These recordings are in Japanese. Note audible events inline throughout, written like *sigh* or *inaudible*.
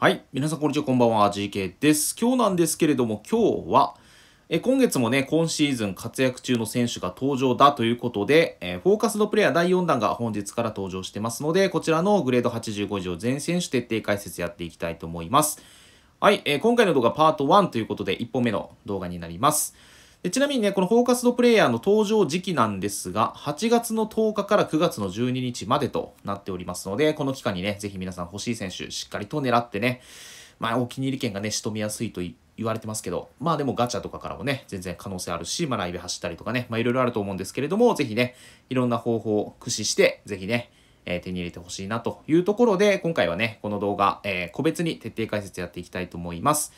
はい。皆さん、こんにちは。こんばんは。GK です。今日なんですけれども、今日は、え今月もね、今シーズン活躍中の選手が登場だということで、えフォーカスドプレイヤー第4弾が本日から登場してますので、こちらのグレード85以上全選手徹底解説やっていきたいと思います。はい。え今回の動画パート1ということで、1本目の動画になります。ちなみにね、このフォーカスドプレイヤーの登場時期なんですが、8月の10日から9月の12日までとなっておりますので、この期間にね、ぜひ皆さん欲しい選手、しっかりと狙ってね、まあ、お気に入り券がね、仕留めやすいと言われてますけど、まあでもガチャとかからもね、全然可能性あるし、まあライブ走ったりとかね、まあいろいろあると思うんですけれども、ぜひね、いろんな方法を駆使して、ぜひね、え手に入れてほしいなというところで、今回はね、この動画、えー、個別に徹底解説やっていきたいと思います。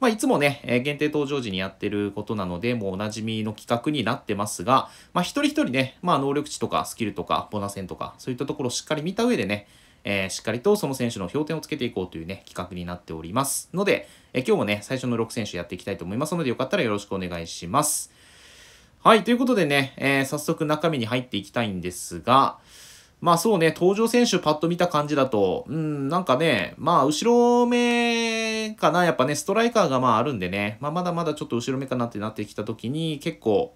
まあ、いつもね、えー、限定登場時にやってることなので、もうおなじみの企画になってますが、まあ、一人一人ね、まあ、能力値とかスキルとか、ボナセンとか、そういったところをしっかり見た上でね、えー、しっかりとその選手の評点をつけていこうというね、企画になっておりますので、えー、今日もね、最初の6選手やっていきたいと思いますので、よかったらよろしくお願いします。はい、ということでね、えー、早速中身に入っていきたいんですが、まあそうね、登場選手パッと見た感じだと、うん、なんかね、まあ後ろ目かな、やっぱね、ストライカーがまああるんでね、まあまだまだちょっと後ろ目かなってなってきた時に、結構、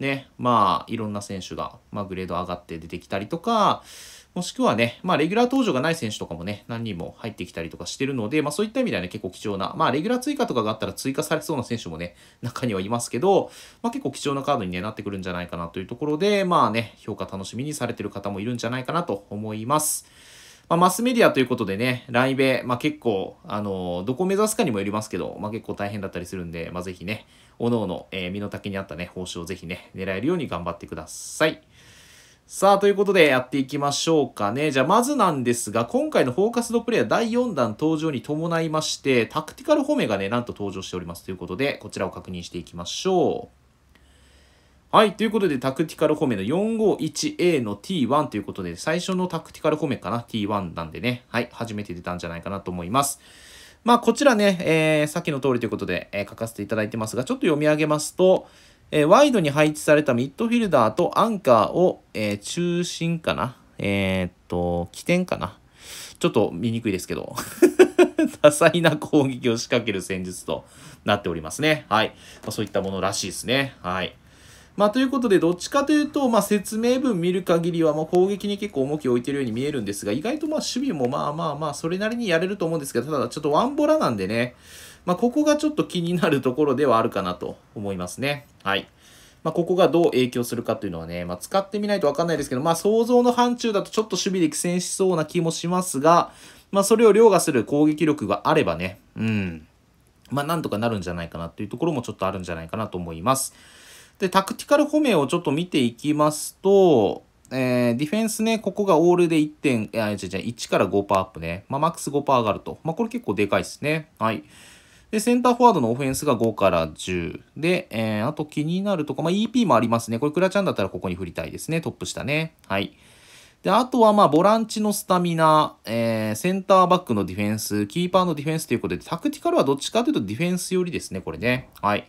ね、まあいろんな選手が、まあグレード上がって出てきたりとか、もしくはね、まあ、レギュラー登場がない選手とかもね、何人も入ってきたりとかしてるので、まあ、そういった意味ではね、結構貴重な、まあ、レギュラー追加とかがあったら追加されそうな選手もね、中にはいますけど、まあ、結構貴重なカードに、ね、なってくるんじゃないかなというところで、まあね、評価楽しみにされてる方もいるんじゃないかなと思います。まあ、マスメディアということでね、ライベ、まあ、結構、あのー、どこを目指すかにもよりますけど、まあ、結構大変だったりするんで、まあ、ぜひね、おのおの、え身の丈に合ったね、報酬をぜひね、狙えるように頑張ってください。さあ、ということでやっていきましょうかね。じゃあ、まずなんですが、今回のフォーカスドプレイヤー第4弾登場に伴いまして、タクティカル褒めがね、なんと登場しておりますということで、こちらを確認していきましょう。はい。ということで、タクティカル褒めの 451A の T1 ということで、最初のタクティカル褒めかな ?T1 なんでね。はい。初めて出たんじゃないかなと思います。まあ、こちらね、えー、さっきの通りということで、えー、書かせていただいてますが、ちょっと読み上げますと、えー、ワイドに配置されたミッドフィルダーとアンカーを、えー、中心かなえー、っと、起点かなちょっと見にくいですけど。*laughs* 多彩な攻撃を仕掛ける戦術となっておりますね。はい。まあ、そういったものらしいですね。はい。まあ、ということで、どっちかというと、まあ、説明文見る限りは、もう攻撃に結構重きを置いてるように見えるんですが、意外とまあ、守備もまあまあまあ、それなりにやれると思うんですけど、ただちょっとワンボラなんでね、まあ、ここがちょっと気になるところではあるかなと思いますね。はい。まあ、ここがどう影響するかというのはね、まあ、使ってみないとわかんないですけど、まあ、想像の範疇だとちょっと守備で苦戦しそうな気もしますが、まあ、それを凌駕する攻撃力があればね、うん。まあ、なんとかなるんじゃないかなっていうところもちょっとあるんじゃないかなと思います。で、タクティカル褒面をちょっと見ていきますと、えー、ディフェンスね、ここがオールで1点、いや、違う違う、1から5%アップね。まあ、マックス5%上がると。まあ、これ結構でかいですね。はい。で、センターフォワードのオフェンスが5から10。で、えー、あと気になるとか、まあ、EP もありますね。これ、クラちゃんだったらここに振りたいですね。トップ下ね。はい。で、あとは、まあ、ボランチのスタミナ、えー、センターバックのディフェンス、キーパーのディフェンスということで、タクティカルはどっちかというとディフェンス寄りですね、これね。はい。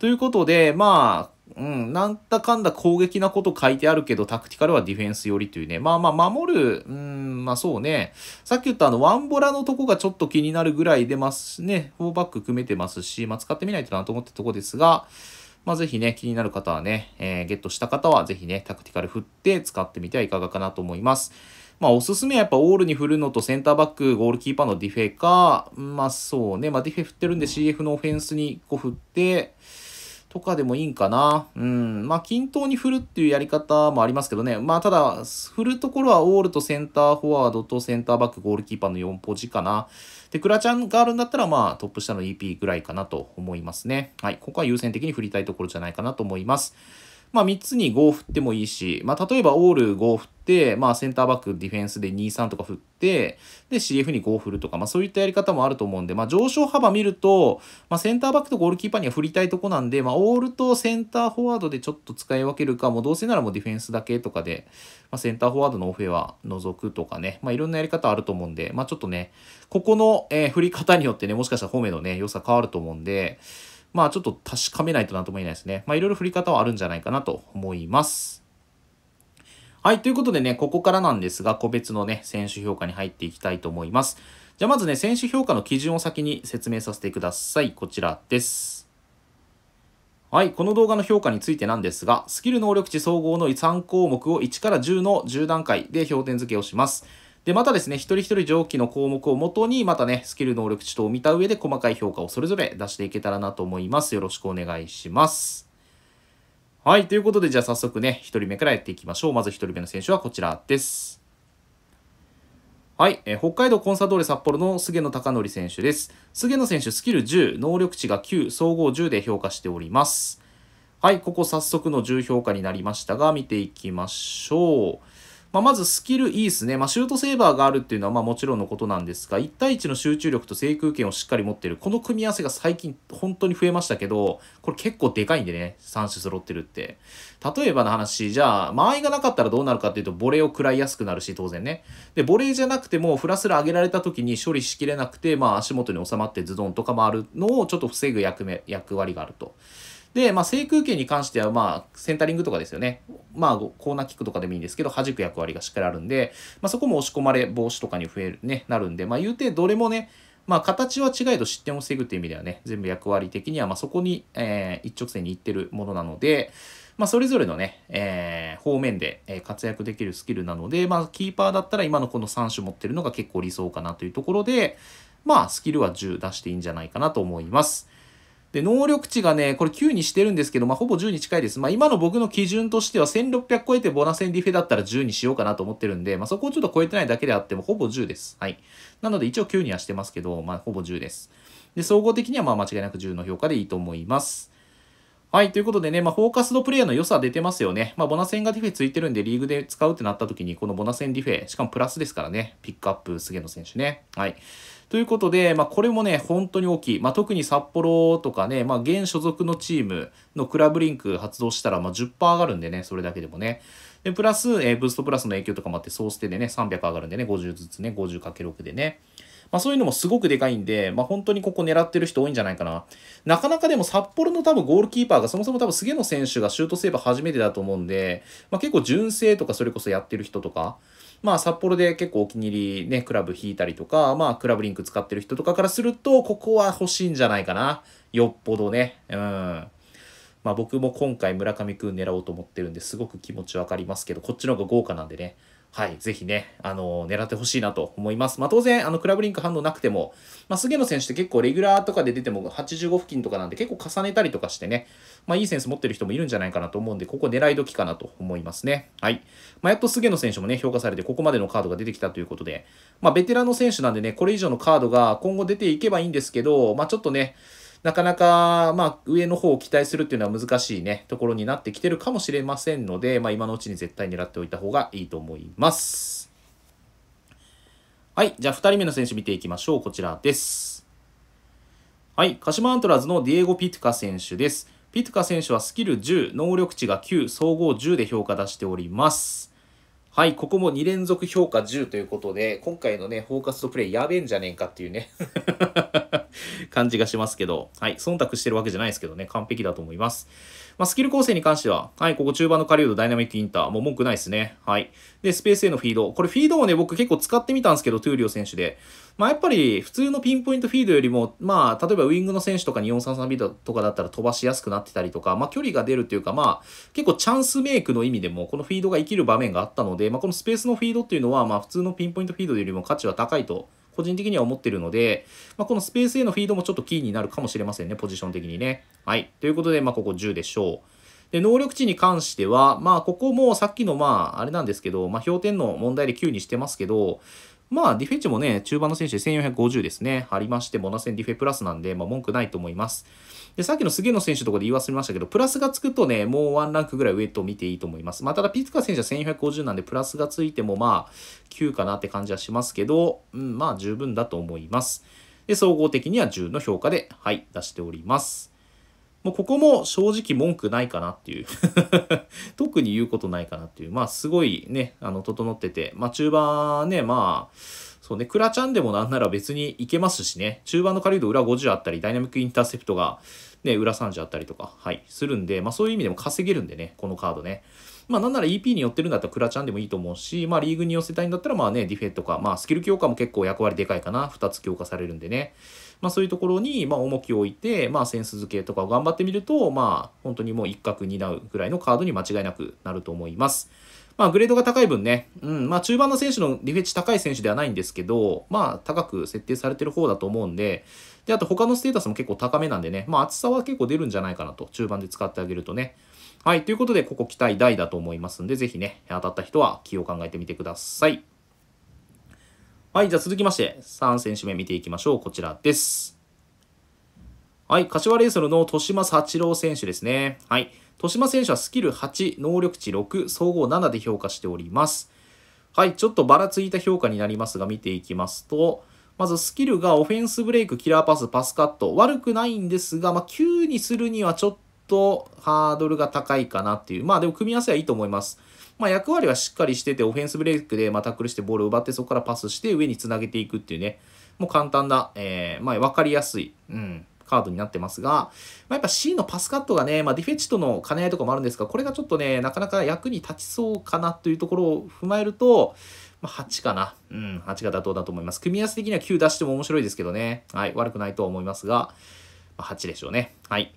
ということで、まあ、うん、なんだかんだ攻撃なこと書いてあるけど、タクティカルはディフェンス寄りというね。まあまあ、守る、うん、まあそうね。さっき言ったあの、ワンボラのとこがちょっと気になるぐらい出ますね。4バック組めてますし、まあ使ってみないとなと思ったとこですが、まあぜひね、気になる方はね、えー、ゲットした方はぜひね、タクティカル振って使ってみてはいかがかなと思います。まあ、おすすめはやっぱオールに振るのとセンターバック、ゴールキーパーのディフェか、まあそうね、まあディフェ振ってるんで CF のオフェンスにこう振って、とかでもいいんかな。うん。まあ、均等に振るっていうやり方もありますけどね。まあ、ただ、振るところはオールとセンターフォワードとセンターバック、ゴールキーパーの4ポジかな。で、クラチャンがあるんだったら、まあ、トップ下の EP ぐらいかなと思いますね。はい。ここは優先的に振りたいところじゃないかなと思います。まあ、3つに5を振ってもいいし、まあ、例えばオール5を振って、まあ、センターバック、ディフェンスで2、3とか振って、で、CF に5を振るとか、まあ、そういったやり方もあると思うんで、まあ、上昇幅見ると、まあ、センターバックとゴールキーパーには振りたいとこなんで、まあ、オールとセンターフォワードでちょっと使い分けるか、もうどうせならもうディフェンスだけとかで、まあ、センターフォワードのオフェは除くとかね、まあ、いろんなやり方あると思うんで、まあ、ちょっとね、ここの、えー、振り方によってね、もしかしたら褒めのね、良さ変わると思うんで、まあちょっと確かめないとなんとも言えないですね。まあいろいろ振り方はあるんじゃないかなと思います。はい。ということでね、ここからなんですが、個別のね、選手評価に入っていきたいと思います。じゃあまずね、選手評価の基準を先に説明させてください。こちらです。はい、この動画の評価についてなんですが、スキル能力値総合の3項目を1から10の10段階で評点付けをします。で、またですね、一人一人上記の項目をもとに、またね、スキル能力値等を見た上で細かい評価をそれぞれ出していけたらなと思います。よろしくお願いします。はい、ということで、じゃあ早速ね、一人目からやっていきましょう。まず一人目の選手はこちらです。はい、えー、北海道コンサドーレ札幌の菅野貴則選手です。菅野選手、スキル10、能力値が9、総合10で評価しております。はい、ここ早速の10評価になりましたが、見ていきましょう。まあ、まずスキルいいですね。まあ、シュートセーバーがあるっていうのはまあもちろんのことなんですが、1対1の集中力と制空権をしっかり持ってる。この組み合わせが最近本当に増えましたけど、これ結構でかいんでね、3種揃ってるって。例えばの話、じゃあ、間合いがなかったらどうなるかっていうと、ボレーを食らいやすくなるし、当然ね。で、ボレーじゃなくても、フラスラ上げられた時に処理しきれなくて、まあ足元に収まってズドンとかもあるのをちょっと防ぐ役目、役割があると。で、まあ、制空権に関しては、まあ、センタリングとかですよね。まあ、コーナーキックとかでもいいんですけど、弾く役割がしっかりあるんで、まあ、そこも押し込まれ防止とかに増える、ね、なるんで、まあ、言うて、どれもね、まあ、形は違えど失点を防ぐという意味ではね、全部役割的には、まあ、そこに、えー、一直線に行ってるものなので、まあ、それぞれのね、えー、方面で活躍できるスキルなので、まあ、キーパーだったら今のこの3種持ってるのが結構理想かなというところで、まあ、スキルは10出していいんじゃないかなと思います。で、能力値がね、これ9にしてるんですけど、まあ、ほぼ10に近いです。まあ、今の僕の基準としては1600超えてボナセンディフェだったら10にしようかなと思ってるんで、まあ、そこをちょっと超えてないだけであっても、ほぼ10です。はい。なので、一応9にはしてますけど、まあ、ほぼ10です。で、総合的には、まあ、間違いなく10の評価でいいと思います。はい。ということでね、まあ、フォーカスドプレイヤーの良さ出てますよね。まあ、ボナセンがディフェついてるんで、リーグで使うってなった時に、このボナセンディフェ、しかもプラスですからね、ピックアップ、菅野選手ね。はい。ということで、まあ、これもね、本当に大きい。まあ、特に札幌とかね、まあ、現所属のチームのクラブリンク発動したら、まあ、10%上がるんでね、それだけでもね。で、プラス、えー、ブーストプラスの影響とかもあって、総捨てでね、300上がるんでね、50ずつね、50×6 でね。まあそういうのもすごくでかいんで、まあ本当にここ狙ってる人多いんじゃないかな。なかなかでも札幌の多分ゴールキーパーがそもそも多分菅野選手がシュートセーブ初めてだと思うんで、まあ結構純正とかそれこそやってる人とか、まあ、札幌で結構お気に入りね、クラブ引いたりとか、まあ、クラブリンク使ってる人とかからすると、ここは欲しいんじゃないかな。よっぽどね。うん。まあ僕も今回村上くん狙おうと思ってるんですごく気持ちわかりますけど、こっちの方が豪華なんでね。はい、ぜひね、あのー、狙ってほしいなと思います。まあ、当然、あの、クラブリンク反応なくても、まあ、菅野選手って結構レギュラーとかで出ても85付近とかなんで結構重ねたりとかしてね、まあ、いいセンス持ってる人もいるんじゃないかなと思うんで、ここ狙い時かなと思いますね。はい。まあ、やっと菅野選手もね、評価されて、ここまでのカードが出てきたということで、まあ、ベテランの選手なんでね、これ以上のカードが今後出ていけばいいんですけど、まあ、ちょっとね、なかなか、まあ、上の方を期待するっていうのは難しいね、ところになってきてるかもしれませんので、まあ、今のうちに絶対狙っておいた方がいいと思います。はい。じゃあ、2人目の選手見ていきましょう。こちらです。はい。鹿島アントラーズのディエゴ・ピトカ選手です。ピトカ選手はスキル10、能力値が9、総合10で評価出しております。はい、ここも2連続評価10ということで、今回のね、フォーカスとプレイやべえんじゃねえかっていうね *laughs* 感じがしますけど、はい、忖度してるわけじゃないですけどね、完璧だと思います。まあ、スキル構成に関しては、はい、ここ中盤の狩人ダイナミックインター、もう文句ないですね。はい。で、スペースへのフィード。これフィードをね、僕結構使ってみたんですけど、トゥーリオ選手で。まあ、やっぱり普通のピンポイントフィードよりも、まあ、例えばウィングの選手とかに433ビートとかだったら飛ばしやすくなってたりとか、まあ、距離が出るというか、まあ、結構チャンスメイクの意味でも、このフィードが生きる場面があったので、まあ、このスペースのフィードっていうのは、まあ、普通のピンポイントフィードよりも価値は高いと。個人的には思ってるので、まあ、このスペースへのフィードもちょっとキーになるかもしれませんね、ポジション的にね。はい。ということで、まあ、ここ10でしょう。で、能力値に関しては、まあ、ここもさっきの、まあ、あれなんですけど、まあ、氷点の問題で9にしてますけど、まあ、ディフェンチもね、中盤の選手で1450ですね、ありまして、モナセンディフェプラスなんで、まあ、文句ないと思います。で、さっきの菅野選手とこで言い忘れましたけど、プラスがつくとね、もうワンランクぐらいウとトを見ていいと思います。まあ、ただ、ピツカ選手は1450なんで、プラスがついてもまあ、9かなって感じはしますけど、うん、まあ、十分だと思います。で、総合的には10の評価で、はい、出しております。もうここも正直文句ないかなっていう *laughs* 特に言うことないかなっていう。まあすごいね、あの、整ってて。まあ中盤ね、まあ、そうね、クラチャンでもなんなら別にいけますしね、中盤の狩人裏50あったり、ダイナミックインターセプトが、ね、裏30あったりとか、はい、するんで、まあそういう意味でも稼げるんでね、このカードね。まあなんなら EP に寄ってるんだったらクラチャンでもいいと思うし、まあリーグに寄せたいんだったらまあね、ディフェとか、まあスキル強化も結構役割でかいかな、2つ強化されるんでね。まあそういうところに、まあ重きを置いて、まあセンス付けとかを頑張ってみると、まあ本当にもう一角担うぐらいのカードに間違いなくなると思います。まあ、グレードが高い分ね、うん、まあ、中盤の選手のリフェッチ高い選手ではないんですけど、まあ、高く設定されてる方だと思うんで、で、あと他のステータスも結構高めなんでね、まあ、厚さは結構出るんじゃないかなと、中盤で使ってあげるとね。はい、ということで、ここ期待大だと思いますんで、ぜひね、当たった人は気を考えてみてください。はい、じゃあ続きまして、3選手目見ていきましょう。こちらです。はい、柏レイソルの豊島幸郎選手ですね。はい。豊島選手はスキル8、能力値6、総合7で評価しております。はい、ちょっとばらついた評価になりますが、見ていきますと、まずスキルがオフェンスブレイク、キラーパス、パスカット、悪くないんですが、まあ、9にするにはちょっとハードルが高いかなっていう、まあでも組み合わせはいいと思います。まあ、役割はしっかりしてて、オフェンスブレイクで、まあ、タックルしてボールを奪って、そこからパスして上につなげていくっていうね、もう簡単な、えー、まあ、分かりやすい、うん、カードになってますが、まあ、やっぱ C のパスカットがね、まあ、ディフェチとの兼ね合いとかもあるんですが、これがちょっとね、なかなか役に立ちそうかなというところを踏まえると、まあ、8かな。うん、8が妥当だと思います。組み合わせ的には9出しても面白いですけどね。はい、悪くないと思いますが、まあ、8でしょうね。はい。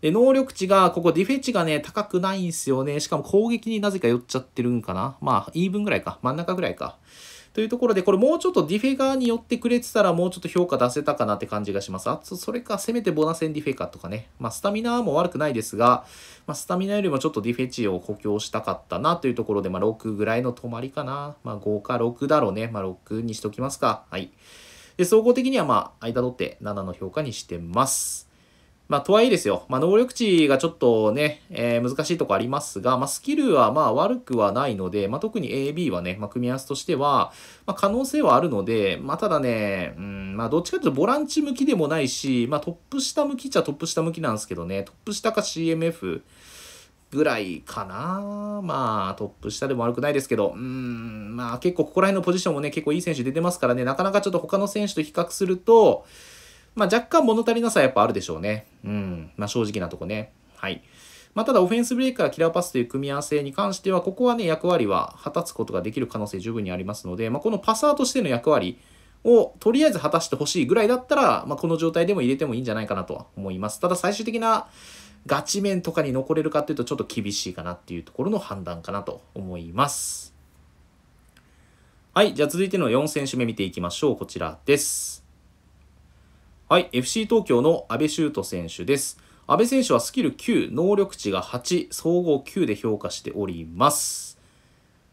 で、能力値が、ここディフェチがね、高くないんすよね。しかも攻撃になぜか寄っちゃってるんかな。まあ、イーブンぐらいか。真ん中ぐらいか。というところで、これもうちょっとディフェ側に寄ってくれてたら、もうちょっと評価出せたかなって感じがします。あと、それか、せめてボナセンディフェかとかね。まあ、スタミナも悪くないですが、まあ、スタミナよりもちょっとディフェ値を補強したかったなというところで、まあ、6ぐらいの止まりかな。まあ、5か6だろうね。まあ、6にしときますか。はい。で、総合的には、まあ、間取って7の評価にしてます。まあ、とはいえですよ、まあ、能力値がちょっとね、えー、難しいとこありますが、まあ、スキルはまあ悪くはないので、まあ、特に AB はね、まあ、組み合わせとしては、まあ、可能性はあるので、まあ、ただね、うん、まあ、どっちかというとボランチ向きでもないし、まあ、トップ下向きっちゃトップ下向きなんですけどね、トップ下か CMF ぐらいかな。まあ、トップ下でも悪くないですけど、うん、まあ、結構ここら辺のポジションもね、結構いい選手出てますからね、なかなかちょっと他の選手と比較すると、まあ、若干物足りなさはやっぱあるでしょうね。うん。まあ、正直なとこね。はい。まあ、ただ、オフェンスブレイカー、キラーパスという組み合わせに関しては、ここはね、役割は果たすことができる可能性十分にありますので、まあ、このパサーとしての役割をとりあえず果たしてほしいぐらいだったら、まあ、この状態でも入れてもいいんじゃないかなとは思います。ただ、最終的なガチ面とかに残れるかっていうと、ちょっと厳しいかなっていうところの判断かなと思います。はい。じゃあ続いての4選手目見ていきましょう。こちらです。はい、FC 東京の阿部修斗選手です。阿部選手はスキル9、能力値が8、総合9で評価しております。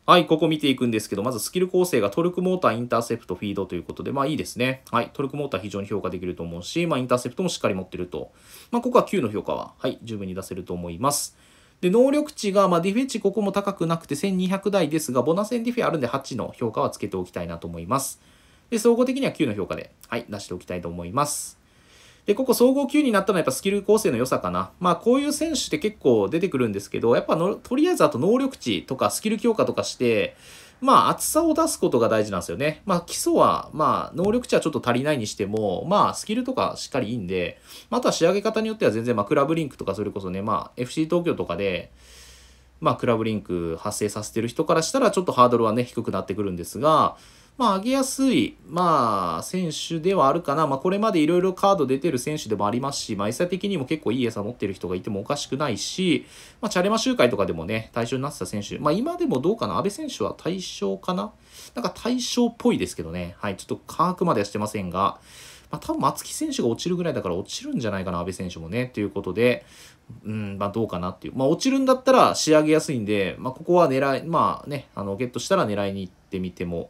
はい、ここ見ていくんですけど、まずスキル構成がトルクモーター、インターセプト、フィードということで、まあいいですね。はい、トルクモーター非常に評価できると思うし、まあインターセプトもしっかり持ってると。まあここは9の評価は、はい、十分に出せると思います。で、能力値が、まあ、ディフェンチここも高くなくて1200台ですが、ボナセンディフェあるんで8の評価はつけておきたいなと思います。で、総合的には9の評価で、はい、出しておきたいと思います。で、ここ総合9になったのはやっぱスキル構成の良さかな。まあこういう選手って結構出てくるんですけど、やっぱのとりあえずあと能力値とかスキル強化とかして、まあ厚さを出すことが大事なんですよね。まあ基礎は、まあ能力値はちょっと足りないにしても、まあスキルとかしっかりいいんで、あとは仕上げ方によっては全然まあクラブリンクとかそれこそね、まあ FC 東京とかで、まあクラブリンク発生させてる人からしたらちょっとハードルはね低くなってくるんですが、まあ、上げやすい、まあ、選手ではあるかな。まあ、これまでいろいろカード出てる選手でもありますし、まあ、餌的にも結構いい餌持ってる人がいてもおかしくないし、まあ、チャレマ集会とかでもね、対象になってた選手、まあ、今でもどうかな。安倍選手は対象かななんか対象っぽいですけどね。はい、ちょっと科学まではしてませんが、まあ、多分松木選手が落ちるぐらいだから落ちるんじゃないかな、安倍選手もね。ということで、うん、まあ、どうかなっていう。まあ、落ちるんだったら仕上げやすいんで、まあ、ここは狙い、まあね、あの、ゲットしたら狙いに行ってみても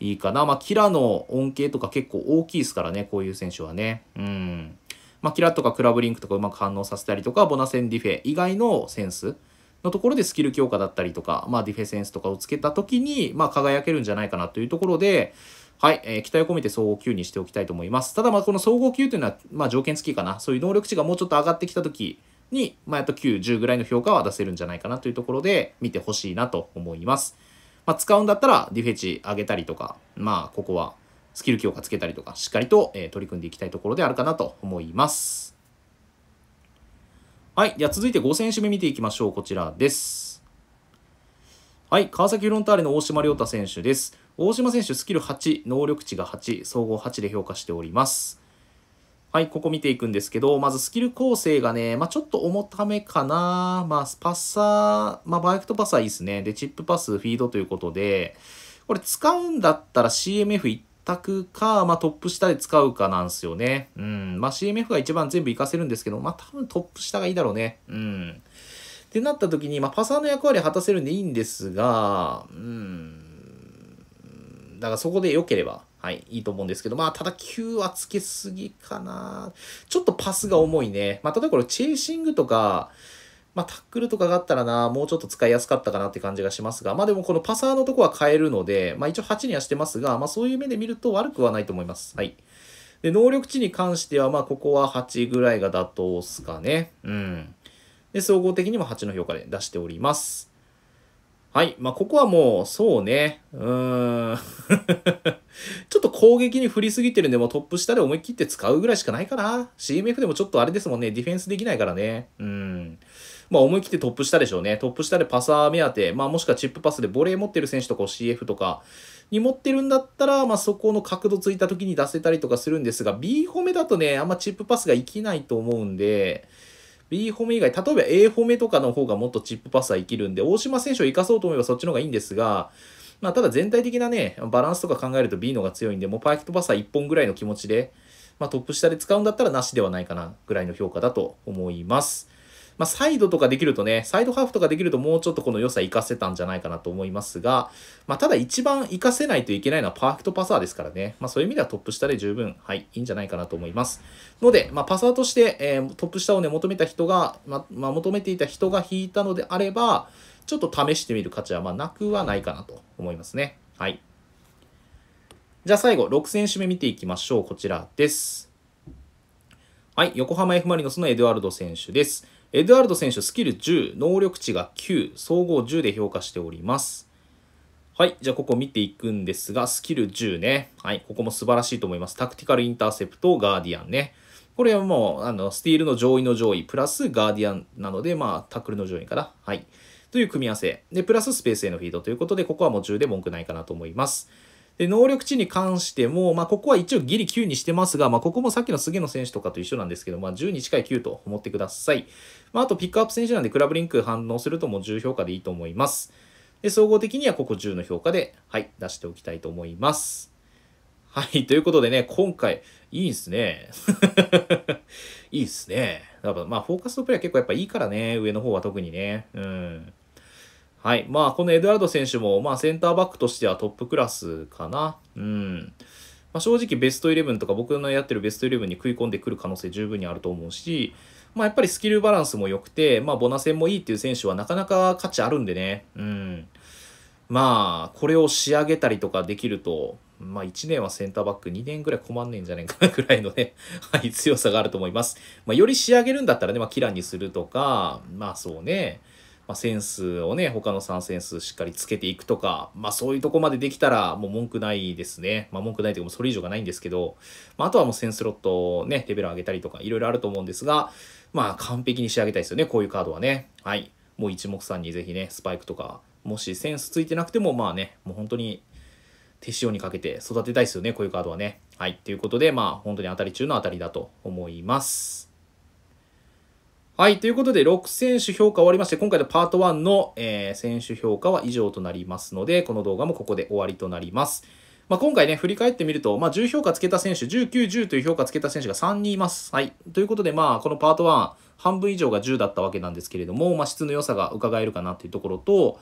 いいかな。まあ、キラの恩恵とか結構大きいですからね、こういう選手はね。うん。まあ、キラとかクラブリンクとかうまく反応させたりとか、ボナセンディフェ以外のセンスのところでスキル強化だったりとか、まあ、ディフェセンスとかをつけた時に、まあ、輝けるんじゃないかなというところで、はい、えー、期待を込めて総合級にしておきたいと思います。ただ、まあ、この総合級というのは、まあ、条件付きかな。そういう能力値がもうちょっと上がってきた時に、まあ、やっと9、10ぐらいの評価は出せるんじゃないかなというところで、見てほしいなと思います。まあ、使うんだったらディフェチ上げたりとか、まあ、ここはスキル強化つけたりとか、しっかりと、え取り組んでいきたいところであるかなと思います。はい。では続いて5選手目見ていきましょう。こちらです。はい。川崎フロンターレの大島亮太選手です。大島選手、スキル8、能力値が8、総合8で評価しております。はい、ここ見ていくんですけど、まずスキル構成がね、まあ、ちょっと重ためかな。まあ、パッサー、まあ、バイクとパスはいいですね。で、チップパス、フィードということで、これ使うんだったら CMF 一択か、まあ、トップ下で使うかなんですよね。うん。まあ、CMF が一番全部活かせるんですけど、まあ、多分トップ下がいいだろうね。うん。ってなった時に、まあ、パサーの役割果たせるんでいいんですが、うん。だからそこで良ければ。はい、いいと思うんですけど、まあ、ただ9はつけすぎかな。ちょっとパスが重いね。まあ、例えばこれ、チェイシングとか、まあ、タックルとかがあったらな、もうちょっと使いやすかったかなって感じがしますが、まあでもこのパサーのとこは変えるので、まあ一応8にはしてますが、まあそういう目で見ると悪くはないと思います。はい。で、能力値に関しては、まあここは8ぐらいが妥当っすかね。うん。で、総合的にも8の評価で出しております。はい。まあここはもう、そうね。うーん。*laughs* ちょっと攻撃に振りすぎてるんで、もうトップ下で思い切って使うぐらいしかないかな。CMF でもちょっとあれですもんね、ディフェンスできないからね。うん。まあ思い切ってトップ下でしょうね。トップ下でパサー目当て、まあもしくはチップパスでボレー持ってる選手とか CF とかに持ってるんだったら、まあそこの角度ついた時に出せたりとかするんですが、B 褒めだとね、あんまチップパスが生きないと思うんで、B 褒め以外、例えば A 褒めとかの方がもっとチップパスは生きるんで、大島選手を生かそうと思えばそっちの方がいいんですが、まあ、ただ全体的なね、バランスとか考えると B のが強いんで、もうパーフェクトパスは1本ぐらいの気持ちで、まあ、トップ下で使うんだったらなしではないかなぐらいの評価だと思います。まあ、サイドとかできるとね、サイドハーフとかできるともうちょっとこの良さ活かせたんじゃないかなと思いますが、まあ、ただ一番活かせないといけないのはパーフェクトパサーですからね、まあ、そういう意味ではトップ下で十分、はい、いいんじゃないかなと思います。ので、まあ、パサーとして、えー、トップ下をね、求めた人が、ままあ、求めていた人が引いたのであれば、ちょっと試してみる価値はまあなくはないかなと思いますね。はい。じゃあ最後、6選手目見ていきましょう。こちらです。はい、横浜 F・ マリノスのエドワルド選手です。エドワルド選手、スキル10、能力値が9、総合10で評価しております。はい、じゃあここ見ていくんですが、スキル10ね。はい、ここも素晴らしいと思います。タクティカルインターセプト、ガーディアンね。これはもう、あの、スティールの上位の上位、プラスガーディアンなので、まあ、タックルの上位かな。はい。という組み合わせ。で、プラススペースへのフィードということで、ここはもう10で文句ないかなと思います。で、能力値に関しても、まあ、ここは一応ギリ9にしてますが、まあ、ここもさっきの菅野選手とかと一緒なんですけど、まあ、10に近い9と思ってください。まあ、あとピックアップ選手なんで、クラブリンク反応するともう10評価でいいと思います。で、総合的にはここ10の評価で、はい、出しておきたいと思います。はい、ということでね、今回、いいっすね。*laughs* いいっすね。だからまあ、フォーカストプレイは結構やっぱいいからね、上の方は特にね。うん。はい。まあ、このエドワード選手も、まあ、センターバックとしてはトップクラスかな。うん。まあ、正直、ベストイレブンとか、僕のやってるベストイレブンに食い込んでくる可能性十分にあると思うし、まあ、やっぱりスキルバランスも良くて、まあ、ボナ戦もいいっていう選手はなかなか価値あるんでね。うん。まあ、これを仕上げたりとかできると、まあ、1年はセンターバック、2年ぐらい困んねえんじゃねえかなぐらいのね *laughs* はい、強さがあると思います。まあ、より仕上げるんだったらね、まあ、キラにするとか、まあ、そうね。まあ、センスをね、他の3センスしっかりつけていくとか、まあそういうとこまでできたらもう文句ないですね。まあ文句ないというかもうそれ以上がないんですけど、まああとはもうセンスロットね、レベル上げたりとかいろいろあると思うんですが、まあ完璧に仕上げたいですよね、こういうカードはね。はい。もう一目散にぜひね、スパイクとか、もしセンスついてなくてもまあね、もう本当に手塩にかけて育てたいですよね、こういうカードはね。はい。ということで、まあ本当に当たり中の当たりだと思います。はい、ということで、6選手評価終わりまして、今回のパート1の、えー、選手評価は以上となりますので、この動画もここで終わりとなります。まあ、今回ね、振り返ってみると、まあ、10評価つけた選手、19、10という評価つけた選手が3人います。はい。ということで、まあ、このパート1、半分以上が10だったわけなんですけれども、まあ、質の良さが伺えるかなというところと、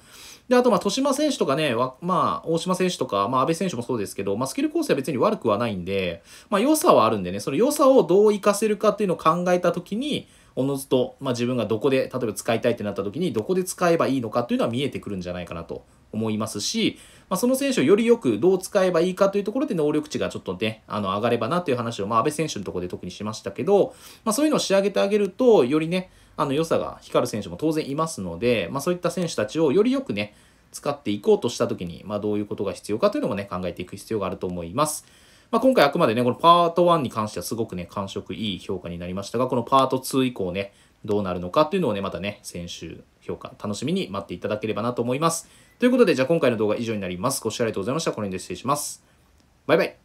で、あと、まあ、豊島選手とかね、まあ、大島選手とか、まあ、安倍選手もそうですけど、まあ、スキル構成は別に悪くはないんで、まあ、良さはあるんでね、その良さをどう活かせるかっていうのを考えたときに、おのずと、まあ、自分がどこで例えば使いたいってなった時にどこで使えばいいのかというのは見えてくるんじゃないかなと思いますし、まあ、その選手をよりよくどう使えばいいかというところで能力値がちょっとね、あの上がればなという話を、まあ、選手のところで特にしましたけど、まあ、そういうのを仕上げてあげると、よりね、あの良さが光る選手も当然いますので、まあ、そういった選手たちをよりよくね、使っていこうとした時に、まあ、どういうことが必要かというのもね、考えていく必要があると思います。まあ、今回あくまでね、このパート1に関してはすごくね、感触いい評価になりましたが、このパート2以降ね、どうなるのかっていうのをね、またね、先週評価楽しみに待っていただければなと思います。ということで、じゃあ今回の動画は以上になります。ご視聴ありがとうございました。これにで失礼します。バイバイ。